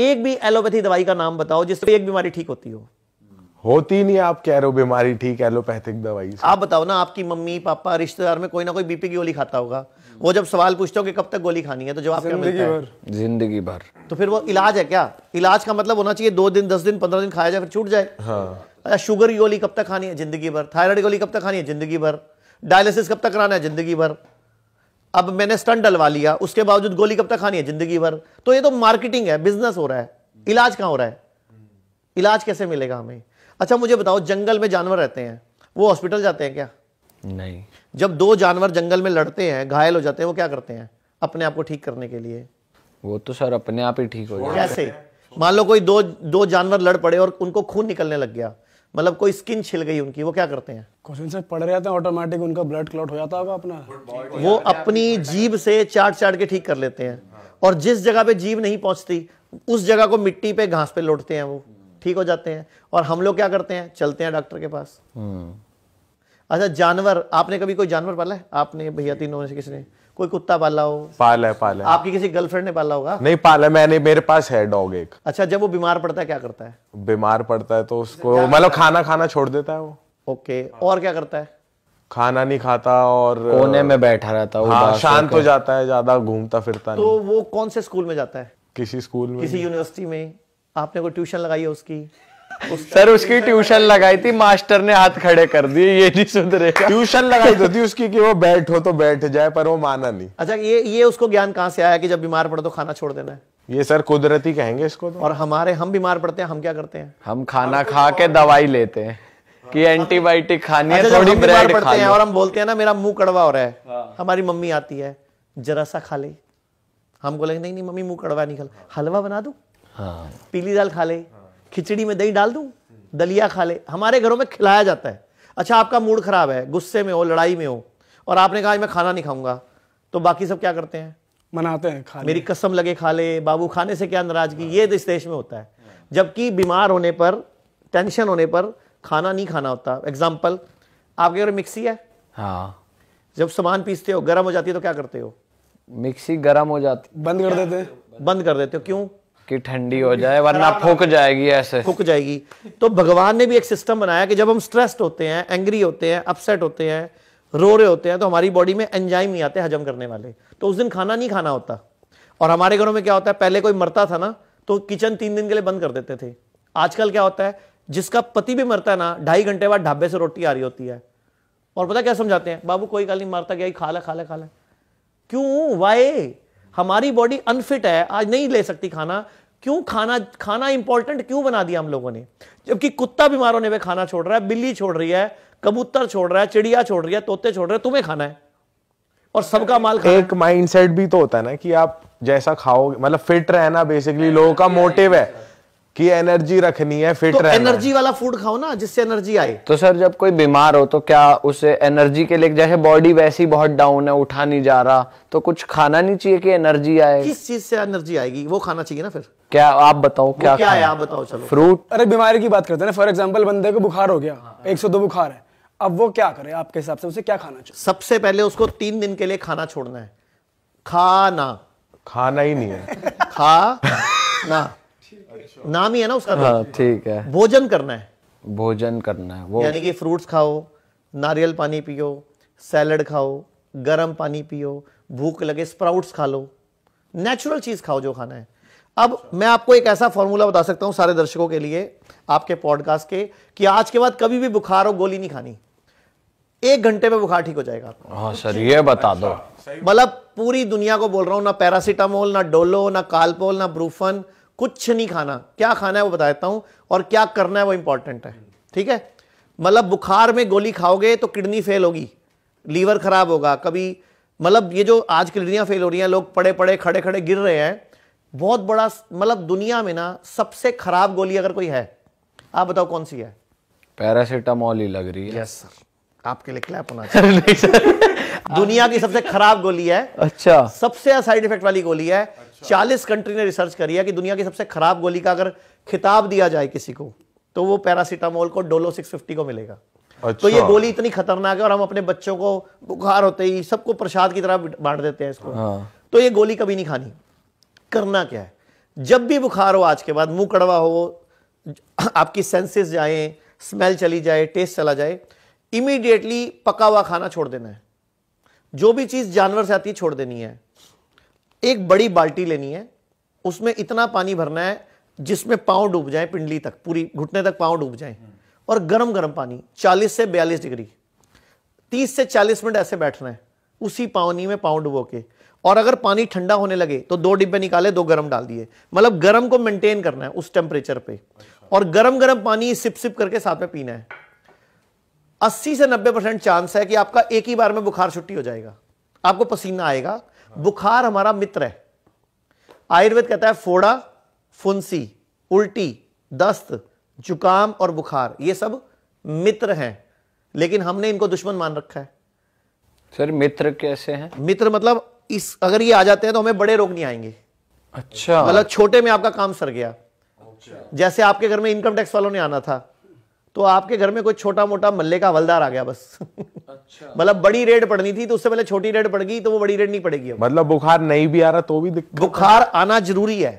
एक भी एलोपैथी दवाई का नाम बताओ जिससे एक बीमारी ठीक होती हो होती नहीं आप कह रहे हो बीमारी ठीक एलोपैथिक दवाई आप बताओ ना आपकी मम्मी पापा रिश्तेदार में कोई ना कोई बीपी की गोली खाता होगा वो जब सवाल पूछते हो कि कब तक गोली खानी है तो जवाब क्या मिलता है जिंदगी भर तो फिर वो इलाज है क्या इलाज का मतलब होना चाहिए दो दिन दस दिन पंद्रह दिन खाया जाए फिर छूट जाए हाँ। अच्छा शुगर की गोली कब तक खानी है जिंदगी भर थायराइड गोली कब तक खानी है जिंदगी भर डायलिसिस कब तक कराना है जिंदगी भर अब मैंने स्टंट डलवा लिया उसके बावजूद गोली कब तक खानी है जिंदगी भर तो ये तो मार्केटिंग है बिजनेस हो रहा है इलाज कहाँ हो रहा है इलाज कैसे मिलेगा हमें अच्छा मुझे बताओ जंगल में जानवर रहते हैं वो हॉस्पिटल जाते हैं क्या नहीं जब दो जानवर जंगल में लड़ते हैं घायल हो जाते हैं वो क्या करते हैं अपने आप को ठीक करने के लिए वो तो सर अपने आप ही ठीक हो जाए कैसे मान लो कोई दो दो जानवर लड़ पड़े और उनको खून निकलने लग गया मतलब कोई स्किन छिल गई उनकी वो क्या करते हैं क्वेश्चन से पढ़ रहे थे ऑटोमेटिक उनका ब्लड क्लॉट हो जाता होगा अपना तो वो अपनी जीभ से चाट चाट के ठीक कर लेते हैं और जिस जगह पे जीभ नहीं पहुंचती उस जगह को मिट्टी पे घास पे लौटते हैं वो ठीक हो जाते हैं और हम लोग क्या करते हैं चलते हैं डॉक्टर के पास हम्म। अच्छा जानवर आपने कभी कोई जानवर पाला है आपने भैया तीनों में से किसी ने कोई कुत्ता पाला हो पाला है पाला है आपकी किसी गर्लफ्रेंड ने पाला होगा नहीं पाला है मैंने मेरे पास है डॉग एक अच्छा जब वो बीमार पड़ता है क्या करता है बीमार पड़ता है तो उसको मतलब खाना खाना छोड़ देता है वो ओके और क्या करता है खाना नहीं खाता और कोने में बैठा रहता हाँ, शांत हो जाता है ज्यादा घूमता फिरता तो नहीं। वो कौन से स्कूल में जाता है किसी स्कूल में किसी यूनिवर्सिटी में आपने कोई ट्यूशन लगाई है उसकी सर उसकी ट्यूशन लगाई थी मास्टर ने हाथ खड़े कर दिए ये नहीं सुधरे ट्यूशन लगाई तो थी उसकी कि वो बैठ हो तो बैठ जाए पर वो माना नहीं अच्छा ये ये उसको ज्ञान कहाँ से आया कि जब बीमार पड़े तो खाना छोड़ देना है ये सर कुदरती कहेंगे इसको तो और हमारे हम बीमार पड़ते हैं हम क्या करते हैं हम खाना खा के तो दवाई लेते हैं कि हाँ। एंटीबायोटिक खानी है अच्छा, थोड़ी ब्रेड पड़ते हैं और हम बोलते हैं ना मेरा मुंह कड़वा हो रहा है हाँ। हमारी मम्मी आती है जरा सा खा ले हम बोलेंगे नहीं नहीं मम्मी मुंह कड़वा नहीं खा हलवा बना दो हाँ। पीली दाल खा ले हाँ। खिचड़ी में दही डाल दूं दलिया खा ले हमारे घरों में खिलाया जाता है अच्छा आपका मूड ख़राब है गुस्से में हो लड़ाई में हो और आपने कहा मैं खाना नहीं खाऊंगा तो बाकी सब क्या करते हैं मनाते हैं खा मेरी कसम लगे खा ले बाबू खाने से क्या नाराजगी ये इस देश में होता है जबकि बीमार होने पर टेंशन होने पर खाना नहीं खाना होता एग्जाम्पल आपके घर मिक्सी है हाँ जब सामान पीसते हो गर्म हो जाती है तो क्या करते हो मिक्सी गर्म हो जाती बंद कर देते बंद कर देते हो क्यों की ठंडी हो जाए वरना फूक जाएगी ऐसे फूक जाएगी तो भगवान ने भी एक सिस्टम बनाया कि जब हम स्ट्रेस्ड होते हैं एंग्री होते हैं अपसेट होते हैं रो रहे होते हैं तो हमारी बॉडी में एंजाइम ही आते हैं हजम करने वाले तो उस दिन खाना नहीं खाना होता और हमारे घरों में क्या होता है पहले कोई मरता था ना तो किचन तीन दिन के लिए बंद कर देते थे आजकल क्या होता है जिसका पति भी मरता है ना ढाई घंटे बाद ढाबे से रोटी आ रही होती है और पता क्या समझाते हैं बाबू कोई गल नहीं मारता गया खा ला खा ला खा ला क्यों वाई हमारी बॉडी अनफिट है आज नहीं ले सकती खाना क्यों खाना खाना इंपॉर्टेंट क्यों बना दिया हम लोगों ने जबकि कुत्ता बीमार होने पर खाना छोड़ रहा है बिल्ली छोड़ रही है कबूतर छोड़ रहा है चिड़िया छोड़ रही है तोते छोड़ रहे हैं तुम्हें खाना है और सबका माल खाना एक माइंडसेट भी तो होता है ना कि आप जैसा खाओगे मतलब फिट रहना बेसिकली लोगों का मोटिव है कि एनर्जी रखनी है फिट तो एनर्जी वाला फूड खाओ ना जिससे एनर्जी आए तो सर जब कोई बीमार हो तो क्या उसे एनर्जी के लिए जैसे बॉडी वैसी बहुत डाउन है उठा नहीं जा रहा तो कुछ खाना नहीं चाहिए कि एनर्जी आए किस चीज से एनर्जी आएगी वो खाना चाहिए ना फिर क्या आप बताओ क्या क्या है आप बताओ चलो फ्रूट अरे बीमारी की बात करते हैं फॉर एग्जाम्पल बंदे को बुखार हो गया एक सौ दो बुखार है अब वो क्या करे आपके हिसाब से उसे क्या खाना चाहिए सबसे पहले उसको तीन दिन के लिए खाना छोड़ना है खाना खाना ही नहीं है खा ना नाम ही है ना उसका तो। हाँ ठीक है भोजन करना है भोजन करना है वो यानी कि फ्रूट्स खाओ नारियल पानी पियो सैलड खाओ गर्म पानी पियो भूख लगे स्प्राउट्स खा लो नेचुरल चीज़ खाओ जो खाना है अब मैं आपको एक ऐसा फॉर्मूला बता सकता हूं सारे दर्शकों के लिए आपके पॉडकास्ट के कि आज के बाद कभी भी बुखार और गोली नहीं खानी एक घंटे में बुखार ठीक हो जाएगा हाँ सर ये बता दो मतलब पूरी दुनिया को बोल रहा हूं ना पैरासिटामोल ना डोलो ना कालपोल ना ब्रूफन कुछ नहीं खाना क्या खाना है वो बता देता हूं और क्या करना है वो इंपॉर्टेंट है ठीक है मतलब बुखार में गोली खाओगे तो किडनी फेल होगी लीवर खराब होगा कभी मतलब ये जो आज किडनियाँ फेल हो रही हैं लोग पड़े पड़े खड़े खड़े गिर रहे हैं बहुत बड़ा मतलब दुनिया में ना सबसे खराब गोली अगर कोई है आप बताओ कौन सी है पैरासीटामोल ही लग रही है यस सर आपके लिए क्लैप होना चाहिए दुनिया की सबसे खराब गोली है अच्छा सबसे साइड इफेक्ट वाली गोली है चालीस कंट्री ने रिसर्च करी है कि दुनिया की सबसे खराब गोली का अगर खिताब दिया जाए किसी को तो वो पैरासीटामोल को डोलो सिक्स फिफ्टी को मिलेगा अच्छा। तो ये अच्छा। गोली इतनी खतरनाक है और हम अपने बच्चों को बुखार होते ही सबको प्रसाद की तरह बांट देते हैं इसको हाँ। तो ये गोली कभी नहीं खानी करना क्या है जब भी बुखार हो आज के बाद मुंह कड़वा हो आपकी सेंसेस जाए स्मेल चली जाए टेस्ट चला जाए इमीडिएटली पका हुआ खाना छोड़ देना है जो भी चीज जानवर से आती है छोड़ देनी है एक बड़ी बाल्टी लेनी है उसमें इतना पानी भरना है जिसमें पांव डूब जाए पिंडली तक पूरी घुटने तक पांव डूब जाए और गर्म गर्म पानी 40 से 42 डिग्री 30 से 40 मिनट ऐसे बैठना है उसी पानी में पाँव डुबो के और अगर पानी ठंडा होने लगे तो दो डिब्बे निकाले दो गर्म डाल दिए मतलब गर्म को मेंटेन करना है उस टेम्परेचर पे और गर्म गर्म पानी सिप सिप करके साथ में पीना है 80 से 90 परसेंट चांस है कि आपका एक ही बार में बुखार छुट्टी हो जाएगा आपको पसीना आएगा बुखार हमारा मित्र है आयुर्वेद कहता है फोड़ा फुंसी उल्टी दस्त जुकाम और बुखार ये सब मित्र हैं लेकिन हमने इनको दुश्मन मान रखा है सर मित्र कैसे हैं मित्र मतलब इस अगर ये आ जाते हैं तो हमें बड़े रोग नहीं आएंगे अच्छा मतलब छोटे में आपका काम सर गया अच्छा। जैसे आपके घर में इनकम टैक्स वालों ने आना था तो आपके घर में कोई छोटा मोटा मल्ले का हवलदार आ गया बस अच्छा मतलब बड़ी रेड पड़नी थी तो उससे पहले छोटी रेड पड़ गई तो वो बड़ी रेड नहीं पड़ेगी मतलब बुखार नहीं भी आ रहा तो भी बुखार आना जरूरी है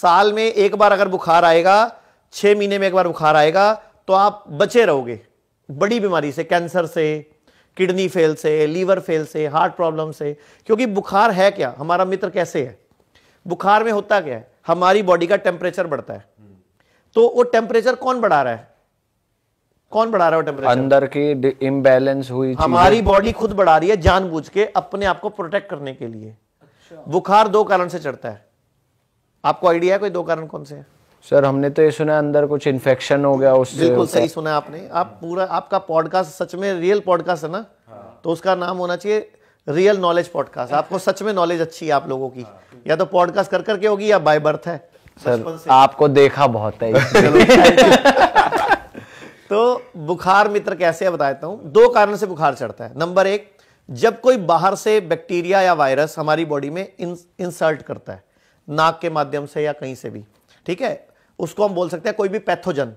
साल में एक बार अगर बुखार आएगा छह महीने में एक बार बुखार आएगा तो आप बचे रहोगे बड़ी बीमारी से कैंसर से किडनी फेल से लीवर फेल से हार्ट प्रॉब्लम से क्योंकि बुखार है क्या हमारा मित्र कैसे है बुखार में होता क्या है हमारी बॉडी का टेम्परेचर बढ़ता है तो वो टेम्परेचर कौन बढ़ा रहा है कौन बढ़ा रहा है टेम्परेचर अंदर की इम्बेलेंस हुई हमारी बॉडी खुद बढ़ा रही है जानबूझ के अपने आप को प्रोटेक्ट करने के लिए अच्छा। बुखार दो कारण से चढ़ता है आपको आइडिया है कोई दो कारण कौन से है सर हमने तो ये सुना अंदर कुछ इन्फेक्शन हो गया उससे बिल्कुल सही सुना आपने आप पूरा आपका पॉडकास्ट सच में रियल पॉडकास्ट है ना हाँ। तो उसका नाम होना चाहिए रियल नॉलेज पॉडकास्ट आपको सच में नॉलेज अच्छी है आप लोगों की हाँ। या तो पॉडकास्ट कर करके होगी या बाय बर्थ है सर आपको देखा बहुत है तो बुखार मित्र कैसे है बताता हूं दो कारण से बुखार चढ़ता है नंबर एक जब कोई बाहर से बैक्टीरिया या वायरस हमारी बॉडी में इंसल्ट करता है नाक के माध्यम से या कहीं से भी ठीक है उसको हम बोल सकते हैं कोई भी पैथोजन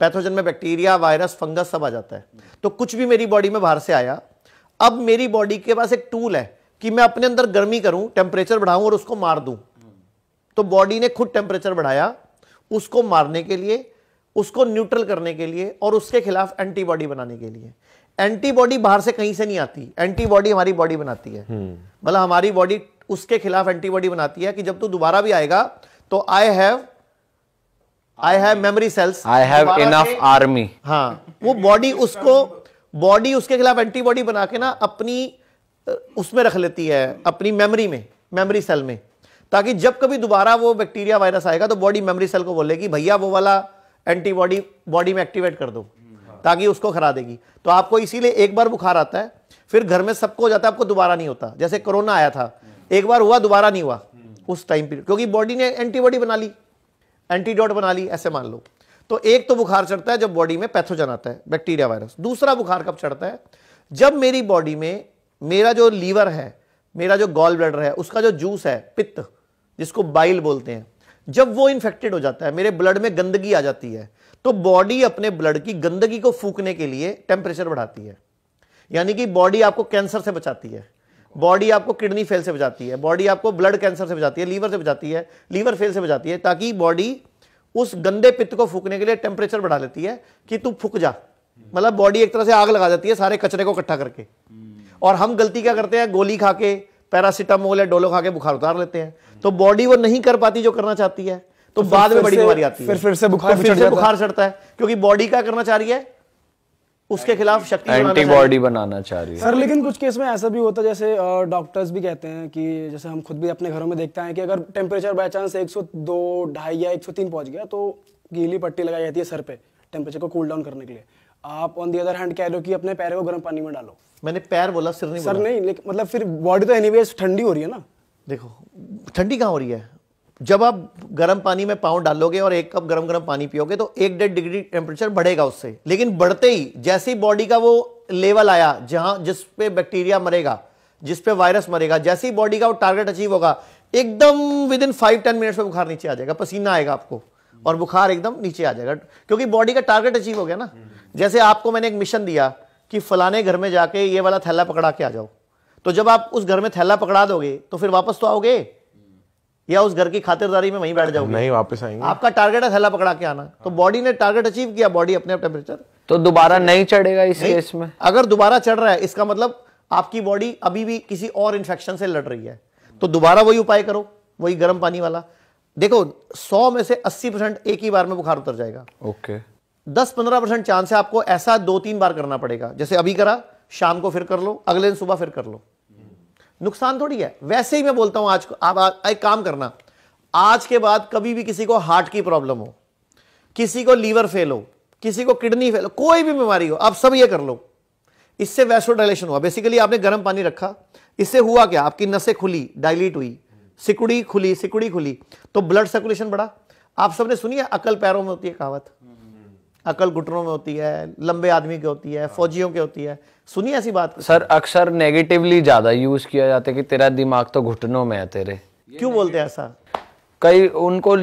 पैथोजन में बैक्टीरिया वायरस फंगस सब आ जाता है तो कुछ भी मेरी बॉडी में बाहर से आया अब मेरी बॉडी के पास एक टूल है कि मैं अपने अंदर गर्मी करूं टेम्परेचर बढ़ाऊं और उसको मार दूं तो बॉडी ने खुद टेम्परेचर बढ़ाया उसको मारने के लिए उसको न्यूट्रल करने के लिए और उसके खिलाफ एंटीबॉडी बनाने के लिए एंटीबॉडी बाहर से कहीं से नहीं आती एंटीबॉडी हमारी बॉडी बनाती है हम्म। मतलब हमारी बॉडी उसके खिलाफ एंटीबॉडी बनाती है कि जब तू दोबारा भी आएगा तो I have I have memory cells I have enough army हाँ वो बॉडी उसको बॉडी उसके खिलाफ एंटीबॉडी बना के ना अपनी उसमें रख लेती है अपनी मेमोरी में मेमोरी सेल में ताकि जब कभी दोबारा वो बैक्टीरिया वायरस आएगा तो बॉडी मेमोरी सेल को बोलेगी भैया वो वाला एंटीबॉडी बॉडी में एक्टिवेट कर दो ताकि उसको खरा देगी तो आपको इसीलिए एक बार बुखार आता है फिर घर में सबको हो जाता है आपको दोबारा नहीं होता जैसे कोरोना आया था एक बार हुआ दोबारा नहीं हुआ उस टाइम पीरियड क्योंकि बॉडी ने एंटीबॉडी बना ली एंटीडॉट बना ली ऐसे मान लो तो एक तो बुखार चढ़ता है जब बॉडी में पैथोजन आता है बैक्टीरिया वायरस दूसरा बुखार कब चढ़ता है जब मेरी बॉडी में मेरा जो लीवर है मेरा जो गॉल ब्लडर है उसका जो जूस है पित्त जिसको बाइल बोलते हैं जब वो इन्फेक्टेड हो जाता है मेरे ब्लड में गंदगी आ जाती है तो बॉडी अपने ब्लड की गंदगी को फूकने के लिए टेम्परेचर बढ़ाती है यानी कि बॉडी आपको कैंसर से बचाती है बॉडी आपको किडनी फेल से बचाती है बॉडी आपको ब्लड कैंसर से बचाती है लीवर से बचाती है लीवर फेल से बचाती है ताकि बॉडी उस गंदे पित्त को फूकने के लिए टेम्परेचर बढ़ा लेती है कि तू फूक जा मतलब बॉडी एक तरह से आग लगा देती है सारे कचरे को इकट्ठा करके और हम गलती क्या करते हैं गोली खा के पैरासिटामोल या डोलो खा के बुखार उतार लेते हैं तो बॉडी वो नहीं कर पाती जो करना चाहती है तो, बाद में बड़ी बीमारी आती है फिर से तो बुखार फिर से बुखार चढ़ता है क्योंकि बॉडी क्या करना चाह रही है उसके खिलाफ शक्ति एंटीबॉडी बनाना चाह रही है सर लेकिन कुछ केस में ऐसा भी होता है जैसे डॉक्टर्स भी कहते हैं कि जैसे हम खुद भी अपने घरों में देखते हैं कि अगर टेम्परेचर बाई चांस दो ढाई या एक सौ तीन पहुंच गया तो गीली पट्टी लगाई जाती है सर पे टेम्परेचर को कूल डाउन करने के लिए आप ऑन दी अदर हैंड कह रहे हो कि अपने पैरों को गर्म पानी में डालो मैंने पैर बोला सिर नहीं सर बोला। नहीं लेकिन मतलब फिर बॉडी तो एनीवेज ठंडी हो रही है ना देखो ठंडी कहाँ हो रही है जब आप गर्म पानी में पाँव डालोगे और एक कप गर्म गर्म पानी पियोगे तो एक डेढ़ डिग्री टेम्परेचर बढ़ेगा उससे लेकिन बढ़ते ही जैसे ही बॉडी का वो लेवल आया जहाँ जिस पे बैक्टीरिया मरेगा जिस पे वायरस मरेगा जैसे ही बॉडी का वो टारगेट अचीव होगा एकदम within five ten minutes में बुखार नीचे आ जाएगा पसीना आएगा आपको और बुखार एकदम नीचे आ जाएगा क्योंकि बॉडी का टारगेट अचीव हो गया ना जैसे आपको मैंने एक मिशन दिया कि फलाने घर में जाके ये वाला थैला पकड़ा के आ जाओ तो जब आप उस घर में थैला पकड़ा दोगे तो फिर वापस तो आओगे या उस घर की खातिरदारी में वहीं बैठ जाओगे नहीं वापस आएंगे आपका टारगेट है थैला पकड़ा के आना तो बॉडी ने टारगेट अचीव किया बॉडी अपने आप टेम्परेचर तो दोबारा तो नहीं चढ़ेगा इस केस में अगर दोबारा चढ़ रहा है इसका मतलब आपकी बॉडी अभी भी किसी और इन्फेक्शन से लड़ रही है तो दोबारा वही उपाय करो वही गर्म पानी वाला देखो सौ में से अस्सी परसेंट एक ही बार में बुखार उतर जाएगा ओके okay. दस पंद्रह परसेंट चांस है आपको ऐसा दो तीन बार करना पड़ेगा जैसे अभी करा शाम को फिर कर लो अगले दिन सुबह फिर कर लो नुकसान थोड़ी है वैसे ही मैं बोलता हूं आज आप एक काम करना आज के बाद कभी भी किसी को हार्ट की प्रॉब्लम हो किसी को लीवर फेल हो किसी को किडनी फेल हो कोई भी बीमारी हो आप सब ये कर लो इससे वैसो डायलेशन हुआ बेसिकली आपने गर्म पानी रखा इससे हुआ क्या आपकी नसें खुली डायलीट हुई सिकुड़ी खुली सिकुड़ी खुली तो ब्लड सर्कुलेशन बढ़ा आप सबने सुनी है अकल पैरों में होती है कहावत अकल घुटनों में होती है लंबे आदमी की होती है हाँ। फौजियों की होती है सुनिए ऐसी बात सर अक्सर नेगेटिवली ज़्यादा यूज़ किया जाता है कि तेरा दिमाग तो घुटनों में है तेरे क्यों बोलते हैं ऐसा कई उनको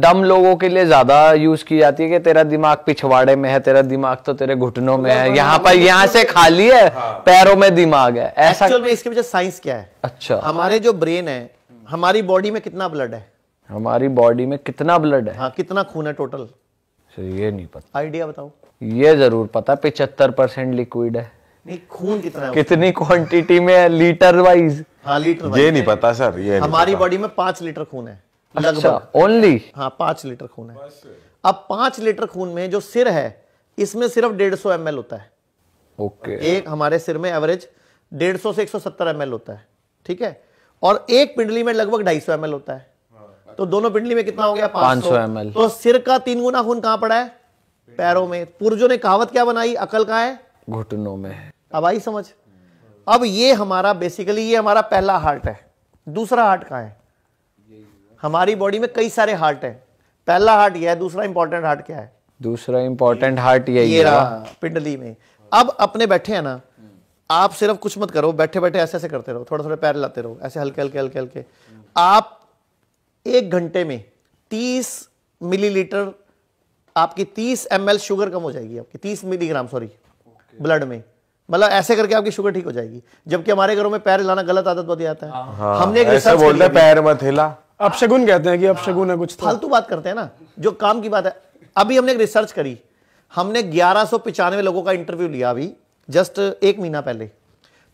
डम लोगों के लिए ज्यादा यूज की जाती है कि तेरा दिमाग पिछवाड़े में है तेरा दिमाग तो तेरे घुटनों में है यहाँ पर यहाँ से खाली है हाँ। पैरों में दिमाग है ऐसा इसके वजह साइंस क्या है अच्छा हमारे जो ब्रेन है हमारी बॉडी में कितना ब्लड है हमारी बॉडी में कितना ब्लड है हाँ कितना खून है टोटल सर ये नहीं पता आइडिया बताओ ये जरूर पता पिछहत्तर परसेंट लिक्विड है नहीं खून कितना कितनी क्वांटिटी में है लीटर वाइज हाँ लीटर ये नहीं पता सर ये हमारी बॉडी में पांच लीटर खून है अच्छा ओनली हाँ पांच लीटर खून है अब पांच लीटर खून में जो सिर है इसमें सिर्फ डेढ़ सौ एम होता है ओके okay. एक हमारे सिर में एवरेज डेढ़ सौ से एक सौ सत्तर एम होता है ठीक है और एक पिंडली में लगभग ढाई सौ एम होता है तो दोनों पिंडली में कितना हो गया पांच सौ एम तो सिर का तीन गुना खून कहां पड़ा है पैरों में पुरजों ने कहावत क्या बनाई अकल का है घुटनों में अब आई समझ अब ये हमारा बेसिकली ये हमारा पहला हार्ट है दूसरा हार्ट कहा है हमारी बॉडी में कई सारे हार्ट है पहला हार्ट यह है दूसरा इंपॉर्टेंट हार्ट क्या है दूसरा इंपॉर्टेंट हार्ट ये, ये रहा पिंडली में अब अपने बैठे हैं ना आप सिर्फ कुछ मत करो बैठे बैठे ऐसे ऐसे करते रहो थोड़ा थोड़ा पैर लाते रहो ऐसे हल्के हल्के हल्के हल्के आप एक घंटे में 30 मिलीलीटर आपकी 30 एम शुगर कम हो जाएगी आपकी 30 मिलीग्राम सॉरी ब्लड में मतलब ऐसे करके आपकी शुगर ठीक हो जाएगी जबकि हमारे घरों में पैर हिलाना गलत आदत बहुत आता है हाँ, हाँ हमने एक रिसर्च बोलते पैर मत हिला शगुन कहते हैं कि शगुन है कुछ तो। फालतू बात करते हैं ना जो काम की बात है अभी हमने एक रिसर्च करी हमने ग्यारह लोगों का इंटरव्यू लिया अभी जस्ट एक महीना पहले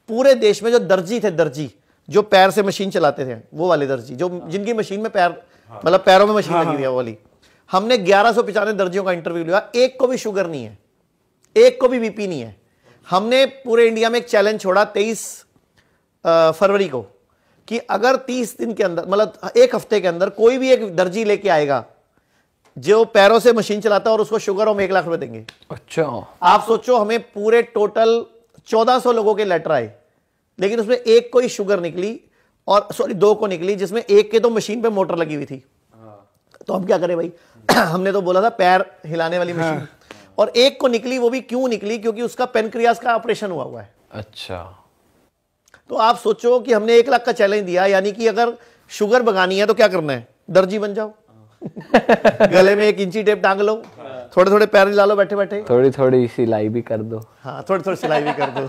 पूरे देश में जो दर्जी थे दर्जी जो पैर से मशीन चलाते थे वो वाले दर्जी जो हाँ। जिनकी मशीन में पैर हाँ। मतलब पैरों में मशीन हाँ, लगी हुई है वो वाली हमने ग्यारह सौ पिचानवे दर्जियों का इंटरव्यू लिया एक को भी शुगर नहीं है एक को भी बीपी नहीं है हमने पूरे इंडिया में एक चैलेंज छोड़ा तेईस फरवरी को कि अगर तीस दिन के अंदर मतलब एक हफ्ते के अंदर कोई भी एक दर्जी लेके आएगा जो पैरों से मशीन चलाता है और उसको शुगर हम एक लाख रुपए देंगे अच्छा आप सोचो हमें पूरे टोटल चौदह सौ लोगों के लेटर आए लेकिन उसमें एक को ही शुगर निकली और सॉरी दो को निकली जिसमें एक के तो मशीन पे मोटर लगी हुई थी हाँ। तो हम क्या करें भाई हमने तो बोला था पैर हिलाने वाली मशीन हाँ। और एक को निकली वो भी क्यों निकली क्योंकि उसका पेनक्रियास का ऑपरेशन हुआ हुआ है अच्छा तो आप सोचो कि हमने एक लाख का चैलेंज दिया यानी कि अगर शुगर बगानी है तो क्या करना है दर्जी बन जाओ हाँ। गले में एक इंची टेप टांग लो थोड़े थोड़े पैर हिला लो बैठे बैठे थोड़ी थोड़ी सिलाई भी कर दो हाँ थोड़ी थोड़ी सिलाई भी कर दो